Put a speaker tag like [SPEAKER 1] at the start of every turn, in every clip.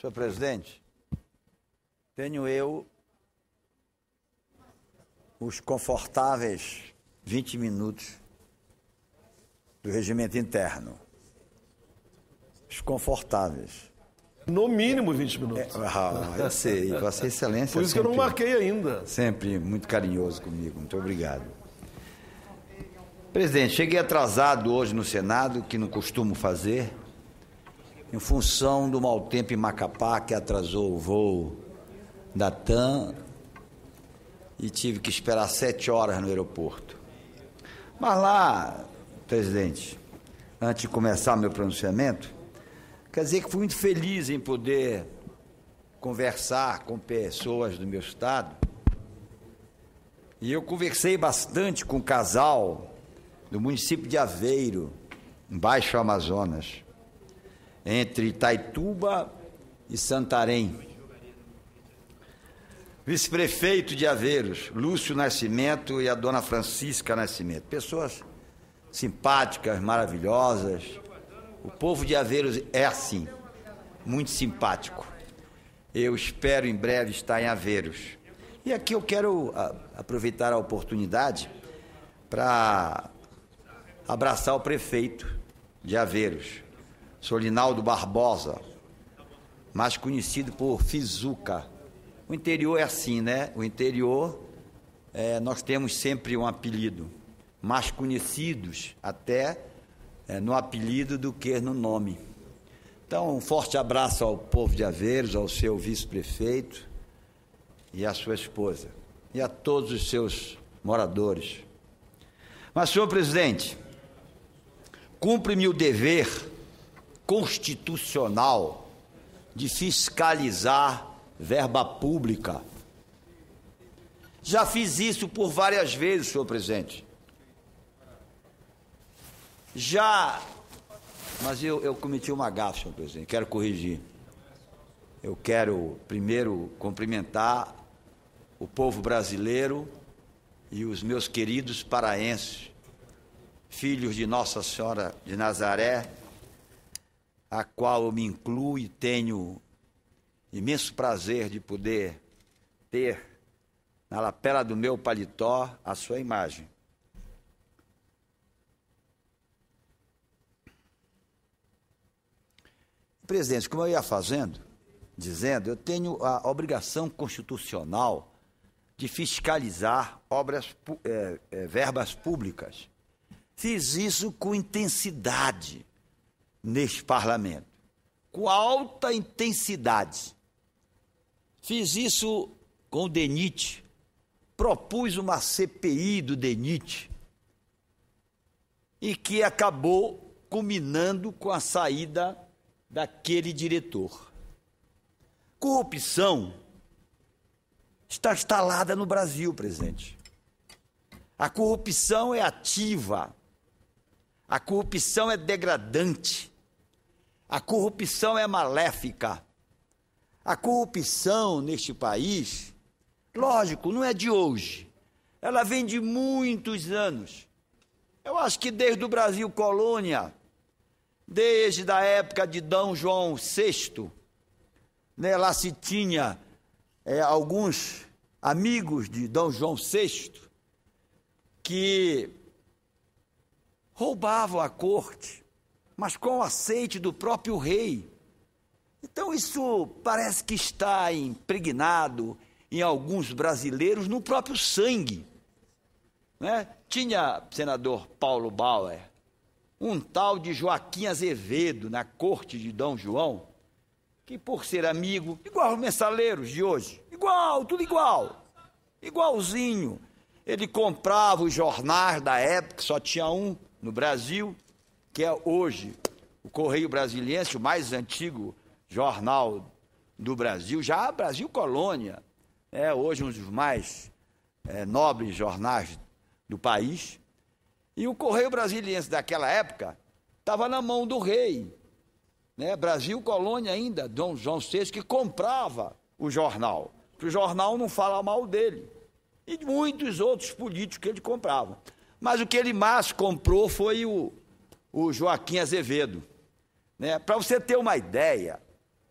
[SPEAKER 1] Senhor presidente, tenho eu os confortáveis 20 minutos do regimento interno. Os confortáveis. No mínimo 20 minutos. É, ah, eu sei, Vossa Excelência. Por isso sempre, que eu não marquei ainda. Sempre muito carinhoso comigo, muito obrigado. Presidente, cheguei atrasado hoje no Senado, que não costumo fazer em função do mau tempo em Macapá que atrasou o voo da TAM e tive que esperar sete horas no aeroporto. Mas lá, presidente, antes de começar meu pronunciamento, quer dizer que fui muito feliz em poder conversar com pessoas do meu estado. E eu conversei bastante com um casal do município de Aveiro, em Baixo Amazonas entre Itaituba e Santarém. Vice-prefeito de Aveiros, Lúcio Nascimento e a dona Francisca Nascimento. Pessoas simpáticas, maravilhosas. O povo de Aveiros é assim, muito simpático. Eu espero em breve estar em Aveiros. E aqui eu quero ah, aproveitar a oportunidade para abraçar o prefeito de Aveiros, senhor Linaldo Barbosa, mais conhecido por Fizuca. O interior é assim, né? O interior, é, nós temos sempre um apelido, mais conhecidos até é, no apelido do que no nome. Então, um forte abraço ao povo de Aveiros, ao seu vice-prefeito e à sua esposa, e a todos os seus moradores. Mas, senhor presidente, cumpre-me o dever constitucional de fiscalizar verba pública. Já fiz isso por várias vezes, senhor presidente. Já. Mas eu, eu cometi uma gafe, senhor presidente, quero corrigir. Eu quero primeiro cumprimentar o povo brasileiro e os meus queridos paraenses, filhos de Nossa Senhora de Nazaré, a qual eu me incluo e tenho imenso prazer de poder ter na lapela do meu paletó a sua imagem. Presidente, como eu ia fazendo, dizendo, eu tenho a obrigação constitucional de fiscalizar obras, é, é, verbas públicas. Fiz isso com intensidade neste parlamento, com alta intensidade. Fiz isso com o DENIT, propus uma CPI do DENIT e que acabou culminando com a saída daquele diretor. Corrupção está instalada no Brasil, presidente. A corrupção é ativa, a corrupção é degradante. A corrupção é maléfica. A corrupção neste país, lógico, não é de hoje. Ela vem de muitos anos. Eu acho que desde o Brasil colônia, desde a época de D. João VI, né, lá se tinha é, alguns amigos de D. João VI que roubavam a corte, mas com o aceite do próprio rei. Então isso parece que está impregnado em alguns brasileiros no próprio sangue. Né? Tinha senador Paulo Bauer, um tal de Joaquim Azevedo na corte de Dom João, que por ser amigo, igual os mensaleiros de hoje, igual, tudo igual, igualzinho. Ele comprava os jornais da época, só tinha um, no Brasil, que é hoje o Correio Brasiliense, o mais antigo jornal do Brasil, já Brasil Colônia, é hoje um dos mais é, nobres jornais do país. E o Correio Brasiliense daquela época estava na mão do rei, né? Brasil Colônia ainda, Dom João VI, que comprava o jornal, para o jornal não falar mal dele. E muitos outros políticos que ele comprava. Mas o que ele mais comprou foi o, o Joaquim Azevedo. Né? Para você ter uma ideia,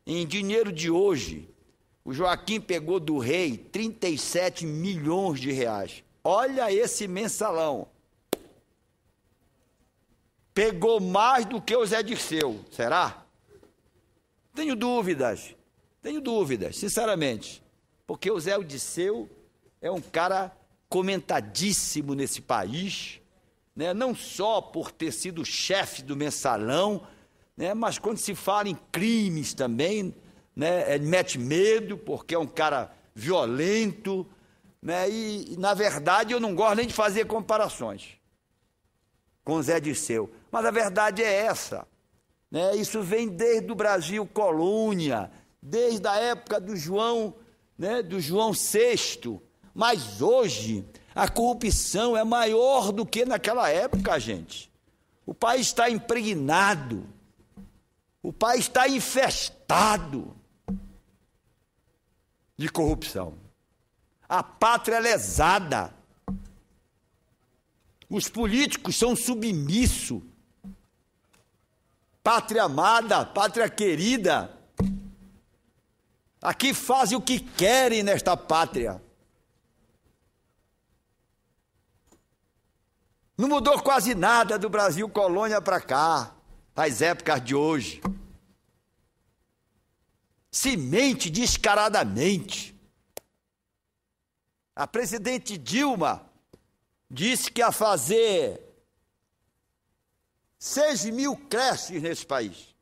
[SPEAKER 1] em dinheiro de hoje, o Joaquim pegou do rei 37 milhões de reais. Olha esse mensalão. Pegou mais do que o Zé Dirceu, será? Tenho dúvidas, tenho dúvidas, sinceramente. Porque o Zé Odisseu é um cara comentadíssimo nesse país, né? não só por ter sido chefe do mensalão, né? mas quando se fala em crimes também, né? ele é, mete medo, porque é um cara violento. Né? E, na verdade, eu não gosto nem de fazer comparações com Zé Disseu. Mas a verdade é essa. Né? Isso vem desde o Brasil colônia, desde a época do João, né? do João VI, mas hoje a corrupção é maior do que naquela época, gente. O país está impregnado. O país está infestado de corrupção. A pátria é lesada. Os políticos são submissos. Pátria amada, pátria querida. Aqui fazem o que querem nesta pátria. Não mudou quase nada do Brasil colônia para cá, as épocas de hoje. Se mente descaradamente. A presidente Dilma disse que ia fazer 6 mil creches nesse país.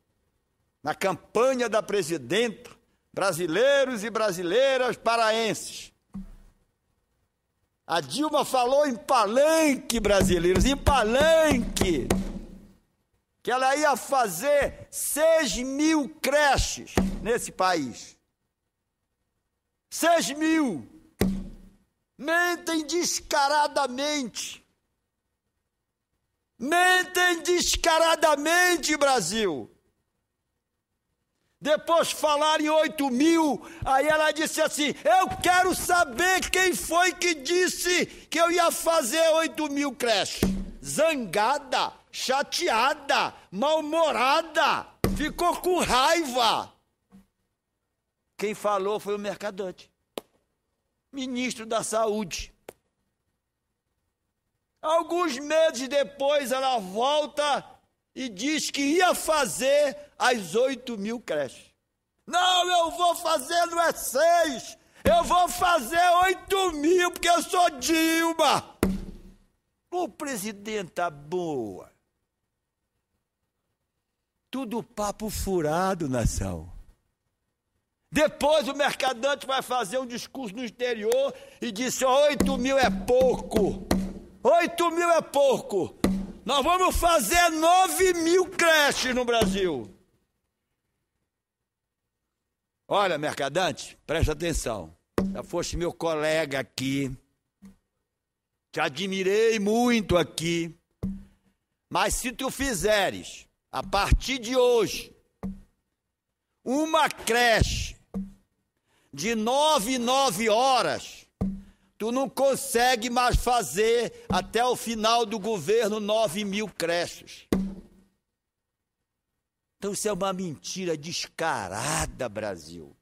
[SPEAKER 1] Na campanha da presidenta, brasileiros e brasileiras paraenses a Dilma falou em palanque, brasileiros, em palanque, que ela ia fazer 6 mil creches nesse país. 6 mil! Mentem descaradamente. Mentem descaradamente, Brasil! Depois falaram em 8 mil, aí ela disse assim: Eu quero saber quem foi que disse que eu ia fazer 8 mil creches. Zangada, chateada, mal-humorada, ficou com raiva. Quem falou foi o Mercadante, ministro da Saúde. Alguns meses depois ela volta e diz que ia fazer as 8 mil creches. Não, eu vou fazer, não é seis, eu vou fazer 8 mil, porque eu sou Dilma. Ô presidenta tá boa, tudo papo furado, nação. Depois o mercadante vai fazer um discurso no exterior e disse: 8 mil é pouco. 8 mil é pouco. Nós vamos fazer 9 mil creches no Brasil. Olha, mercadante, presta atenção. Já foste meu colega aqui. Te admirei muito aqui. Mas se tu fizeres, a partir de hoje, uma creche de nove, nove horas, Tu não consegue mais fazer até o final do governo 9 mil creches. Então isso é uma mentira descarada, Brasil.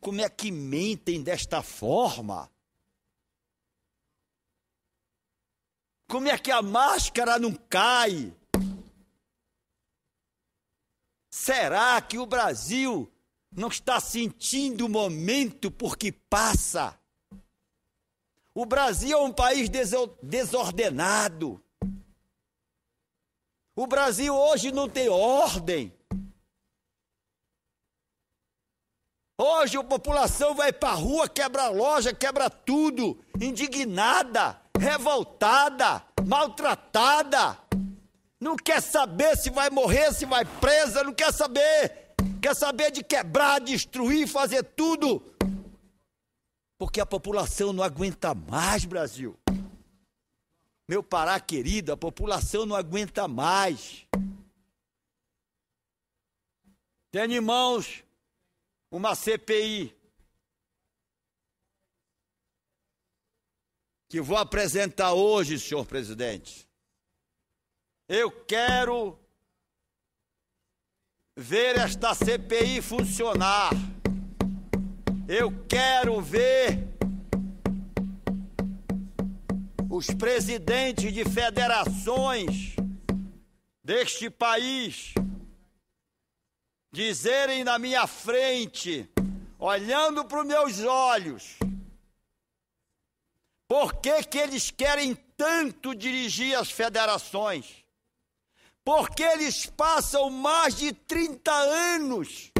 [SPEAKER 1] Como é que mentem desta forma? Como é que a máscara não cai? Será que o Brasil não está sentindo o momento porque passa? O Brasil é um país desordenado. O Brasil hoje não tem ordem. Hoje a população vai para a rua, quebra a loja, quebra tudo, indignada, revoltada, maltratada. Não quer saber se vai morrer, se vai presa, não quer saber. Quer saber de quebrar, destruir, fazer tudo porque a população não aguenta mais, Brasil. Meu Pará querido, a população não aguenta mais. Tenho em mãos uma CPI que vou apresentar hoje, senhor presidente. Eu quero ver esta CPI funcionar. Eu quero ver os presidentes de federações deste país dizerem na minha frente, olhando para os meus olhos, por que, que eles querem tanto dirigir as federações? Porque eles passam mais de 30 anos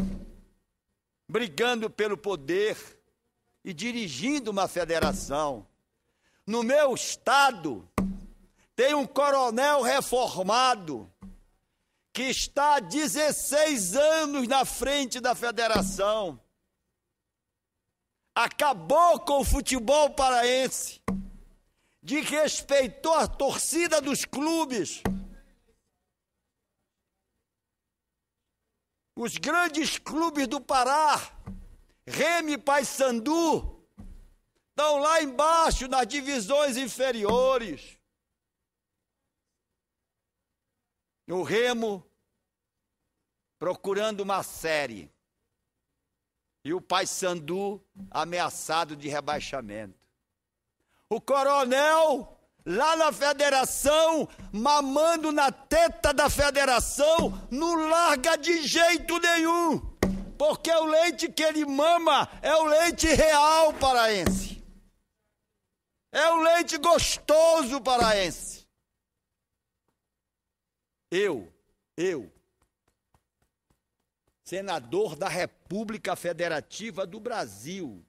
[SPEAKER 1] brigando pelo poder e dirigindo uma federação. No meu estado, tem um coronel reformado que está há 16 anos na frente da federação. Acabou com o futebol paraense, desrespeitou a torcida dos clubes os grandes clubes do Pará, e Paysandu, estão lá embaixo nas divisões inferiores. O Remo procurando uma série. E o Paysandu ameaçado de rebaixamento. O Coronel lá na federação, mamando na teta da federação, não larga de jeito nenhum. Porque o leite que ele mama é o leite real paraense. É o leite gostoso paraense. Eu, eu, senador da República Federativa do Brasil,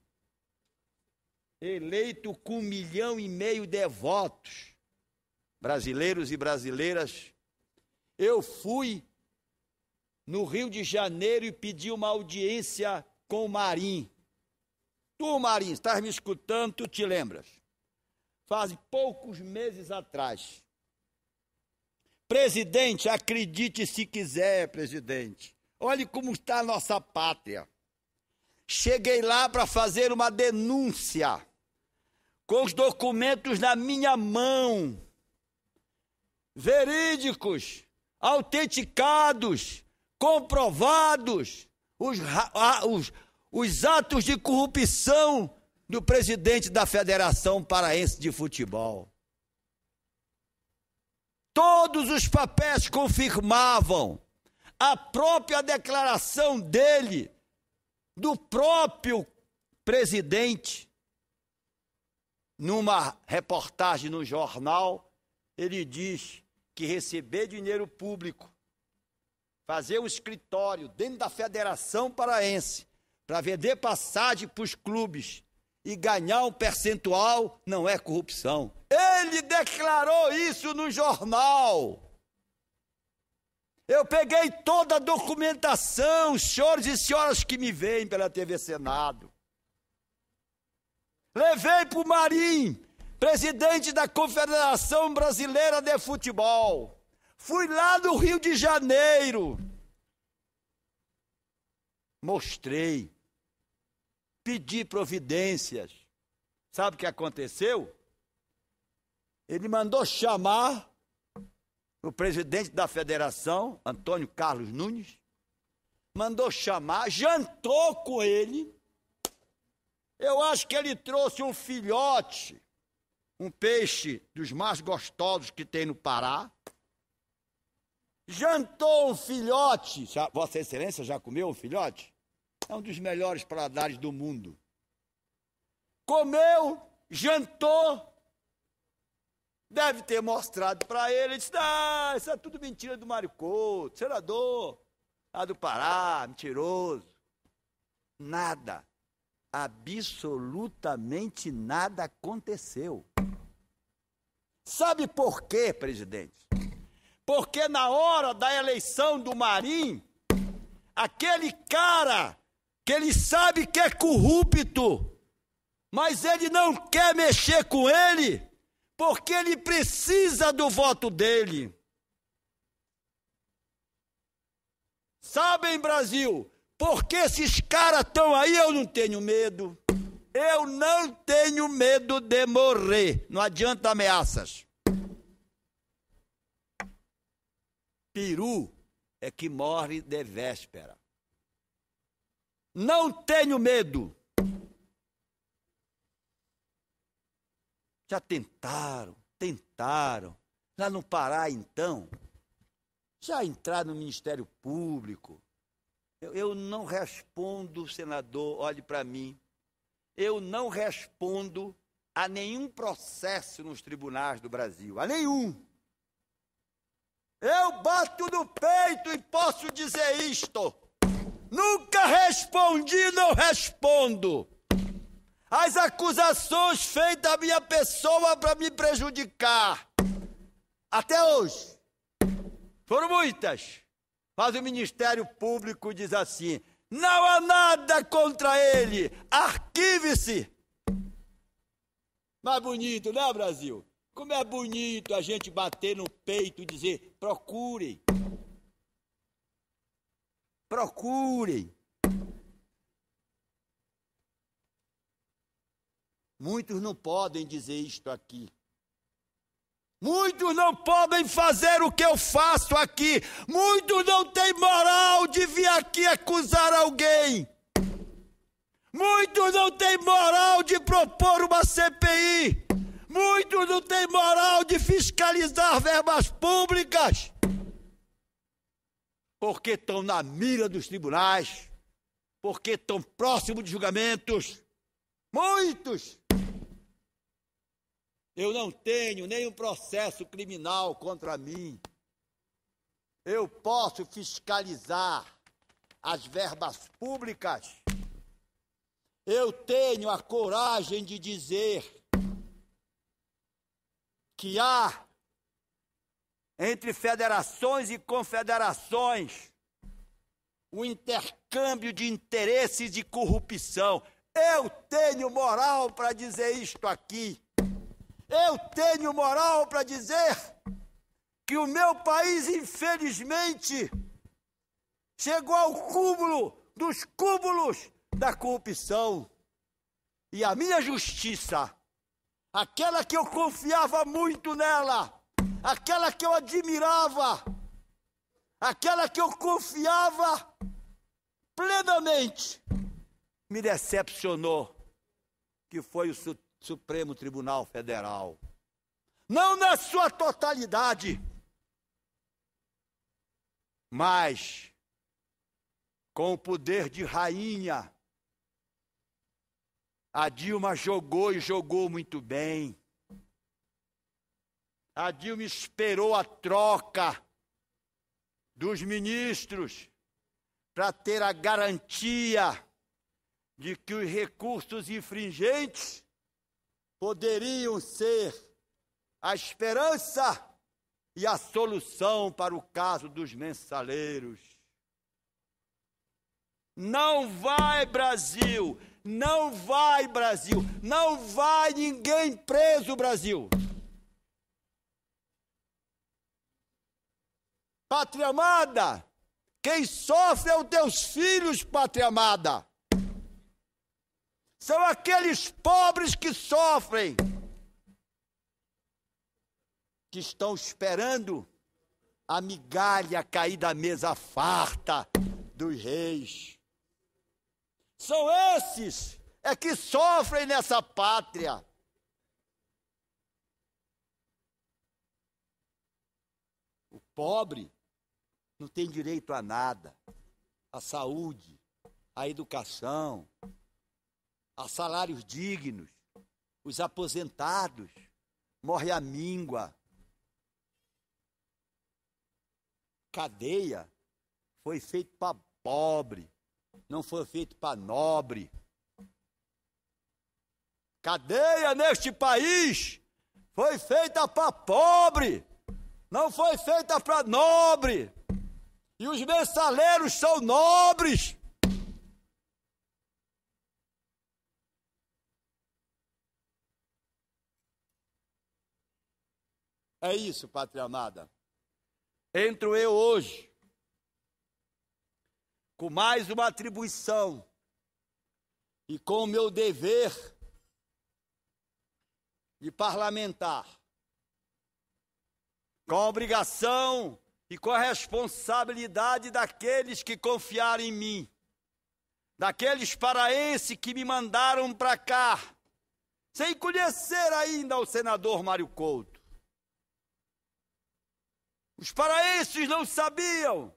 [SPEAKER 1] eleito com um milhão e meio de votos, brasileiros e brasileiras. Eu fui no Rio de Janeiro e pedi uma audiência com o Marim. Tu, Marim, estás me escutando, tu te lembras. Faz poucos meses atrás. Presidente, acredite se quiser, presidente. Olhe como está a nossa pátria. Cheguei lá para fazer uma denúncia com os documentos na minha mão, verídicos, autenticados, comprovados, os, os, os atos de corrupção do presidente da Federação Paraense de Futebol. Todos os papéis confirmavam a própria declaração dele, do próprio presidente numa reportagem no jornal, ele diz que receber dinheiro público, fazer o escritório dentro da Federação Paraense, para vender passagem para os clubes e ganhar um percentual não é corrupção. Ele declarou isso no jornal. Eu peguei toda a documentação, senhores e senhoras que me veem pela TV Senado. Levei para o Marim, presidente da Confederação Brasileira de Futebol. Fui lá no Rio de Janeiro. Mostrei. Pedi providências. Sabe o que aconteceu? Ele mandou chamar o presidente da federação, Antônio Carlos Nunes, mandou chamar, jantou com ele eu acho que ele trouxe um filhote, um peixe dos mais gostosos que tem no Pará. Jantou um filhote. Já, Vossa Excelência já comeu um filhote? É um dos melhores paladares do mundo. Comeu, jantou, deve ter mostrado para ele, disse, ah, isso é tudo mentira do Mário Couto, senador, lá ah, do Pará, mentiroso. Nada absolutamente nada aconteceu. Sabe por quê, presidente? Porque na hora da eleição do Marim, aquele cara que ele sabe que é corrupto, mas ele não quer mexer com ele, porque ele precisa do voto dele. Sabem, Brasil, porque esses caras estão aí, eu não tenho medo. Eu não tenho medo de morrer. Não adianta ameaças. Peru é que morre de véspera. Não tenho medo. Já tentaram, tentaram. Lá no Pará, então, já entrar no Ministério Público, eu não respondo, senador, olhe para mim. Eu não respondo a nenhum processo nos tribunais do Brasil, a nenhum. Eu bato no peito e posso dizer isto. Nunca respondi, não respondo. As acusações feitas à minha pessoa para me prejudicar. Até hoje. Foram muitas. Mas o Ministério Público diz assim: não há nada contra ele, arquive-se. Mas bonito, né, Brasil? Como é bonito a gente bater no peito e dizer: procurem. Procurem. Muitos não podem dizer isto aqui. Muitos não podem fazer o que eu faço aqui. Muitos não têm moral de vir aqui acusar alguém. Muitos não têm moral de propor uma CPI. Muitos não têm moral de fiscalizar verbas públicas. Porque estão na mira dos tribunais. Porque estão próximo de julgamentos. Muitos eu não tenho nenhum processo criminal contra mim. Eu posso fiscalizar as verbas públicas. Eu tenho a coragem de dizer que há entre federações e confederações o intercâmbio de interesses e corrupção. Eu tenho moral para dizer isto aqui. Eu tenho moral para dizer que o meu país, infelizmente, chegou ao cúmulo dos cúmulos da corrupção. E a minha justiça, aquela que eu confiava muito nela, aquela que eu admirava, aquela que eu confiava plenamente, me decepcionou, que foi o Supremo Tribunal Federal. Não na sua totalidade, mas com o poder de rainha. A Dilma jogou e jogou muito bem. A Dilma esperou a troca dos ministros para ter a garantia de que os recursos infringentes poderiam ser a esperança e a solução para o caso dos mensaleiros. Não vai, Brasil! Não vai, Brasil! Não vai ninguém preso, Brasil! Pátria amada, quem sofre é os teus filhos, pátria amada são aqueles pobres que sofrem, que estão esperando a migalha cair da mesa farta dos reis. São esses é que sofrem nessa pátria. O pobre não tem direito a nada, a saúde, a educação, a salários dignos, os aposentados, morre a míngua. Cadeia foi feito para pobre, não foi feito para nobre. Cadeia neste país foi feita para pobre, não foi feita para nobre. E os mensaleiros são nobres. É isso, pátria amada. Entro eu hoje com mais uma atribuição e com o meu dever de parlamentar, com a obrigação e com a responsabilidade daqueles que confiaram em mim, daqueles paraenses que me mandaram para cá, sem conhecer ainda o senador Mário Couto os paraenses não sabiam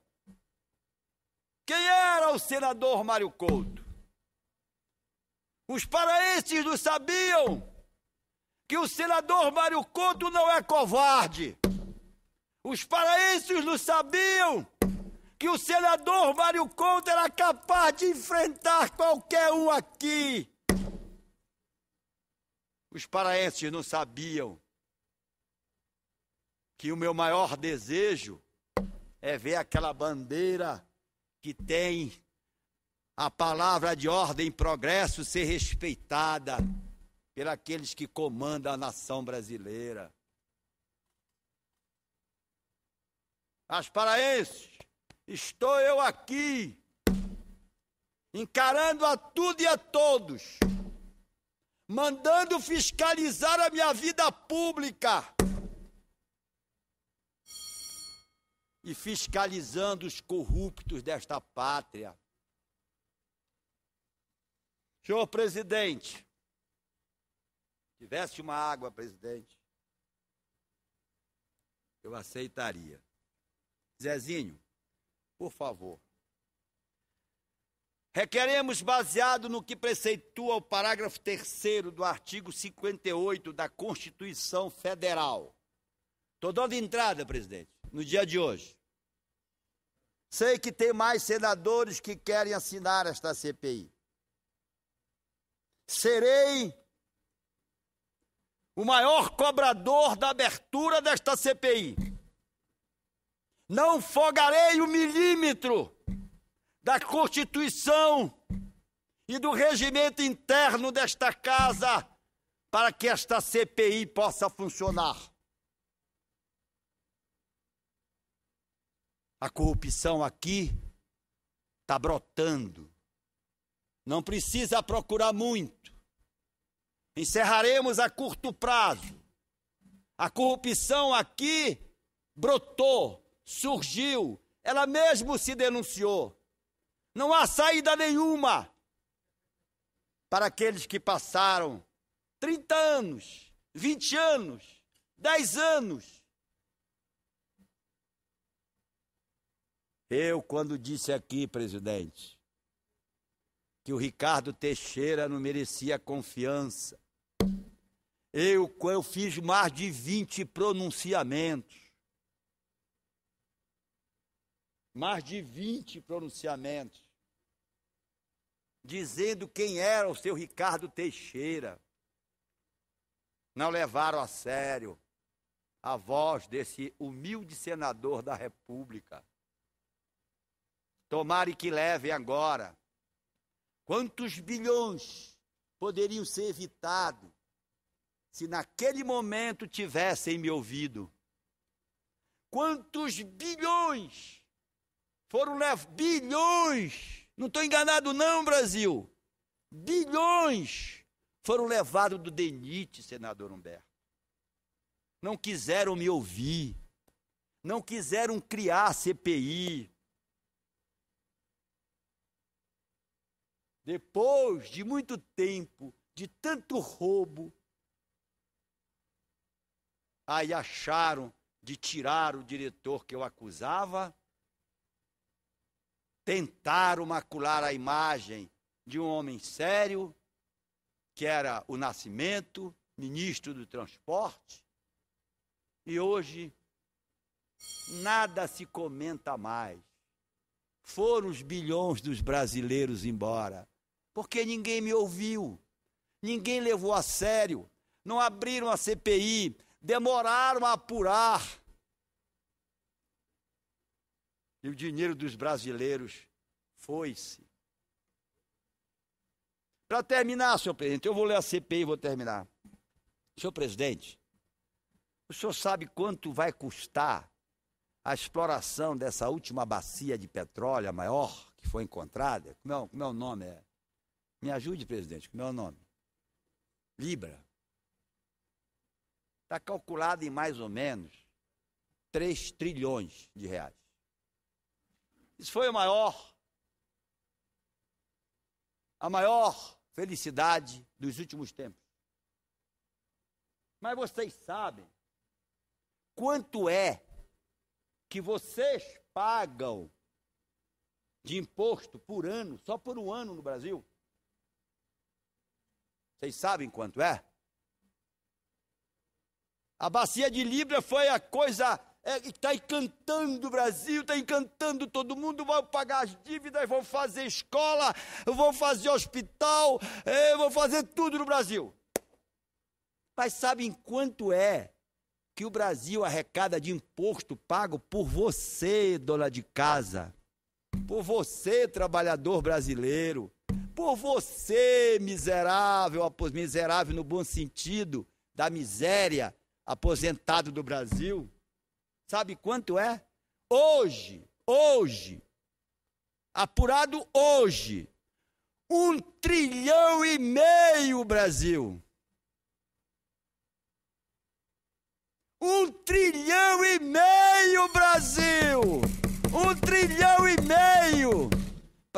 [SPEAKER 1] quem era o senador Mário Couto. Os paraenses não sabiam que o senador Mário Couto não é covarde. Os paraenses não sabiam que o senador Mário Couto era capaz de enfrentar qualquer um aqui. Os paraenses não sabiam que o meu maior desejo é ver aquela bandeira que tem a palavra de ordem e progresso ser respeitada pelos que comandam a nação brasileira. Mas para estou eu aqui, encarando a tudo e a todos, mandando fiscalizar a minha vida pública e fiscalizando os corruptos desta pátria. Senhor presidente, tivesse uma água, presidente, eu aceitaria. Zezinho, por favor. Requeremos, baseado no que preceitua o parágrafo 3 do artigo 58 da Constituição Federal. Estou dando entrada, presidente no dia de hoje. Sei que tem mais senadores que querem assinar esta CPI. Serei o maior cobrador da abertura desta CPI. Não fogarei o milímetro da Constituição e do regimento interno desta casa para que esta CPI possa funcionar. A corrupção aqui está brotando. Não precisa procurar muito. Encerraremos a curto prazo. A corrupção aqui brotou, surgiu, ela mesmo se denunciou. Não há saída nenhuma para aqueles que passaram 30 anos, 20 anos, 10 anos Eu, quando disse aqui, presidente, que o Ricardo Teixeira não merecia confiança, eu, eu fiz mais de 20 pronunciamentos. Mais de 20 pronunciamentos. Dizendo quem era o seu Ricardo Teixeira. Não levaram a sério a voz desse humilde senador da República. Tomare que leve agora. Quantos bilhões poderiam ser evitados se naquele momento tivessem me ouvido? Quantos bilhões foram levados? Bilhões! Não estou enganado, não, Brasil! Bilhões foram levados do DENIT, senador Humberto. Não quiseram me ouvir, não quiseram criar CPI, Depois de muito tempo, de tanto roubo, aí acharam de tirar o diretor que eu acusava, tentaram macular a imagem de um homem sério, que era o Nascimento, ministro do transporte, e hoje nada se comenta mais. Foram os bilhões dos brasileiros embora porque ninguém me ouviu, ninguém levou a sério, não abriram a CPI, demoraram a apurar. E o dinheiro dos brasileiros foi-se. Para terminar, senhor presidente, eu vou ler a CPI e vou terminar. Senhor presidente, o senhor sabe quanto vai custar a exploração dessa última bacia de petróleo, a maior que foi encontrada? Como é, é o nome? É? Me ajude, presidente, com meu nome. Libra. Está calculado em mais ou menos 3 trilhões de reais. Isso foi o maior, a maior felicidade dos últimos tempos. Mas vocês sabem quanto é que vocês pagam de imposto por ano, só por um ano no Brasil? Vocês sabem quanto é? A bacia de Libra foi a coisa é, que é, está encantando o Brasil, está encantando todo mundo. Vão pagar as dívidas, vão fazer escola, vão fazer hospital, é, vão fazer tudo no Brasil. Mas sabem quanto é que o Brasil arrecada de imposto pago por você, dona de casa, por você, trabalhador brasileiro? por você, miserável, miserável no bom sentido, da miséria, aposentado do Brasil. Sabe quanto é? Hoje, hoje, apurado hoje, um trilhão e meio, Brasil. Um trilhão e meio, Brasil! Um trilhão e meio!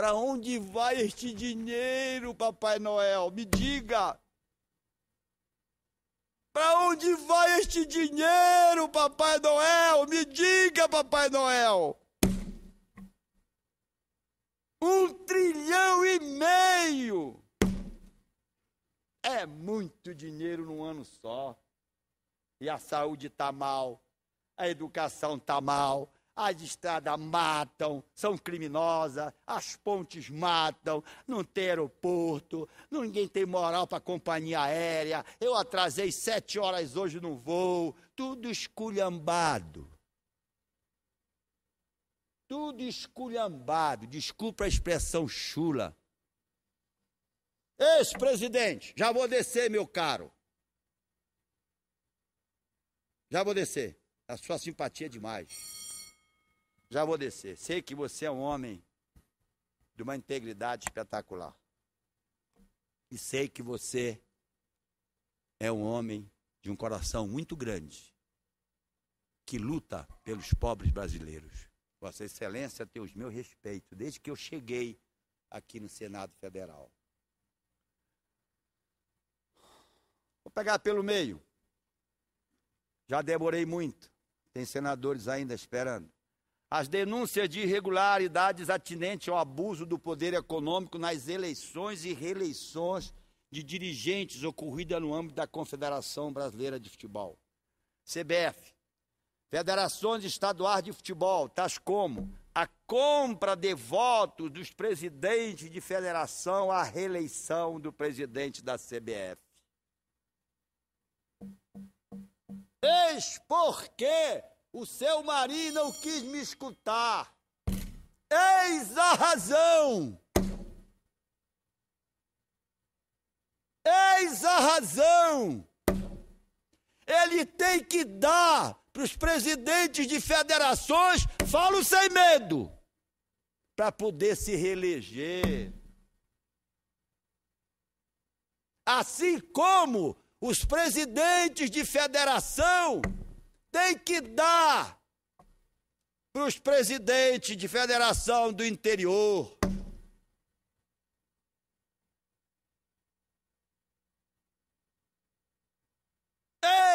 [SPEAKER 1] Para onde vai este dinheiro, Papai Noel? Me diga! Para onde vai este dinheiro, Papai Noel? Me diga, Papai Noel! Um trilhão e meio! É muito dinheiro num ano só. E a saúde está mal, a educação está mal, as estradas matam, são criminosas, as pontes matam, não tem aeroporto, ninguém tem moral para companhia aérea. Eu atrasei sete horas hoje no voo, tudo esculhambado. Tudo esculhambado, desculpa a expressão chula. Ex-presidente, já vou descer, meu caro. Já vou descer. A sua simpatia é demais. Já vou descer. Sei que você é um homem de uma integridade espetacular. E sei que você é um homem de um coração muito grande que luta pelos pobres brasileiros. Vossa Excelência tem os meus respeitos desde que eu cheguei aqui no Senado Federal. Vou pegar pelo meio. Já demorei muito. Tem senadores ainda esperando. As denúncias de irregularidades atinentes ao abuso do poder econômico nas eleições e reeleições de dirigentes ocorridas no âmbito da Confederação Brasileira de Futebol, CBF, Federações Estaduais de Futebol, tais como a compra de votos dos presidentes de federação à reeleição do presidente da CBF. Eis por que o seu marido não quis me escutar. Eis a razão. Eis a razão. Ele tem que dar para os presidentes de federações, falo sem medo, para poder se reeleger. Assim como os presidentes de federação tem que dar para os presidentes de federação do interior.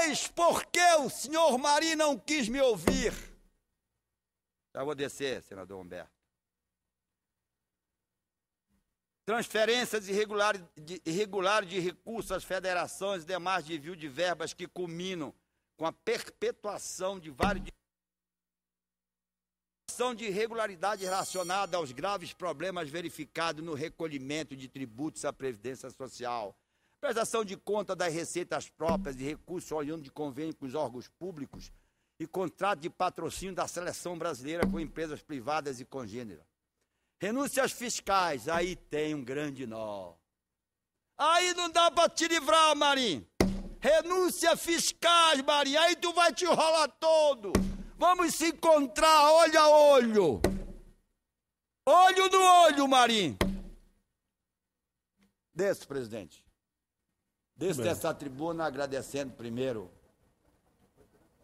[SPEAKER 1] Eis porque o senhor Mari não quis me ouvir. Já vou descer, senador Humberto. Transferências irregulares de, irregular de recursos às federações e demais desvio de verbas que culminam com a perpetuação de vários de irregularidade relacionada aos graves problemas verificados no recolhimento de tributos à Previdência Social, prestação de conta das receitas próprias e recursos olhando de convênio com os órgãos públicos e contrato de patrocínio da seleção brasileira com empresas privadas e congêneras. Renúncias fiscais, aí tem um grande nó. Aí não dá para te livrar, Marinho renúncia fiscais, Maria, aí tu vai te rola todo. Vamos se encontrar olho a olho. Olho no olho, Marinho. Desço, presidente. Desço dessa tribuna agradecendo primeiro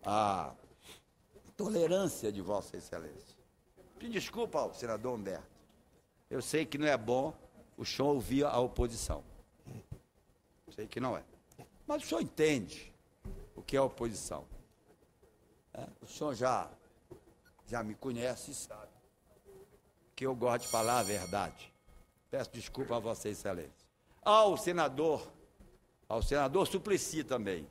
[SPEAKER 1] a tolerância de Vossa Excelência. Me desculpa senador Humberto. Eu sei que não é bom o chão ouvir a oposição. Sei que não é. Mas o senhor entende o que é oposição. É, o senhor já, já me conhece e sabe que eu gosto de falar a verdade. Peço desculpa a Vossa Excelência. Ao senador, ao senador Suplicy também,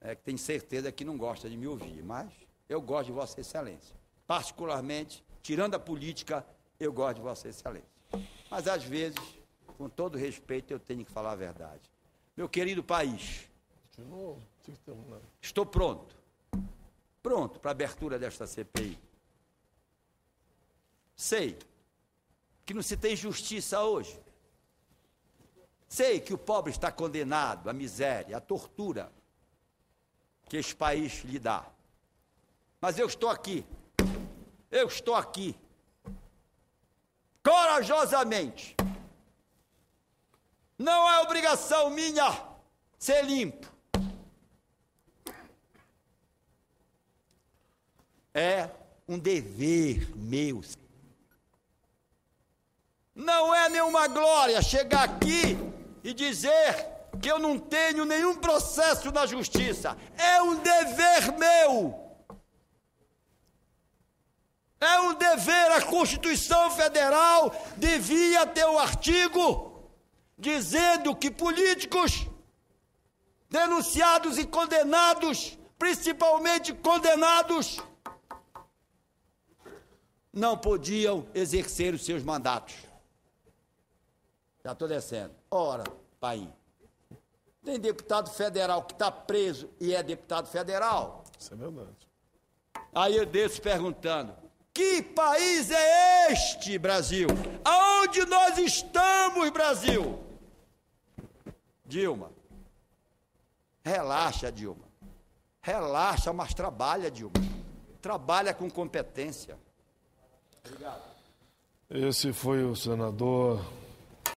[SPEAKER 1] é, que tem certeza que não gosta de me ouvir, mas eu gosto de Vossa Excelência. Particularmente, tirando a política, eu gosto de Vossa Excelência. Mas às vezes, com todo respeito, eu tenho que falar a verdade meu querido país. Estou pronto. Pronto para a abertura desta CPI. Sei que não se tem justiça hoje. Sei que o pobre está condenado à miséria, à tortura que este país lhe dá. Mas eu estou aqui. Eu estou aqui. Corajosamente não é obrigação minha ser limpo. É um dever meu. Não é nenhuma glória chegar aqui e dizer que eu não tenho nenhum processo na justiça. É um dever meu. É um dever. A Constituição Federal devia ter o um artigo dizendo que políticos denunciados e condenados, principalmente condenados, não podiam exercer os seus mandatos. Já estou descendo. Ora, pai. Tem deputado federal que está preso e é deputado federal. Isso é verdade. Aí eu desço perguntando: que país é este, Brasil? Aonde nós estamos, Brasil? Dilma, relaxa, Dilma. Relaxa, mas trabalha, Dilma. Trabalha com competência. Obrigado. Esse foi o senador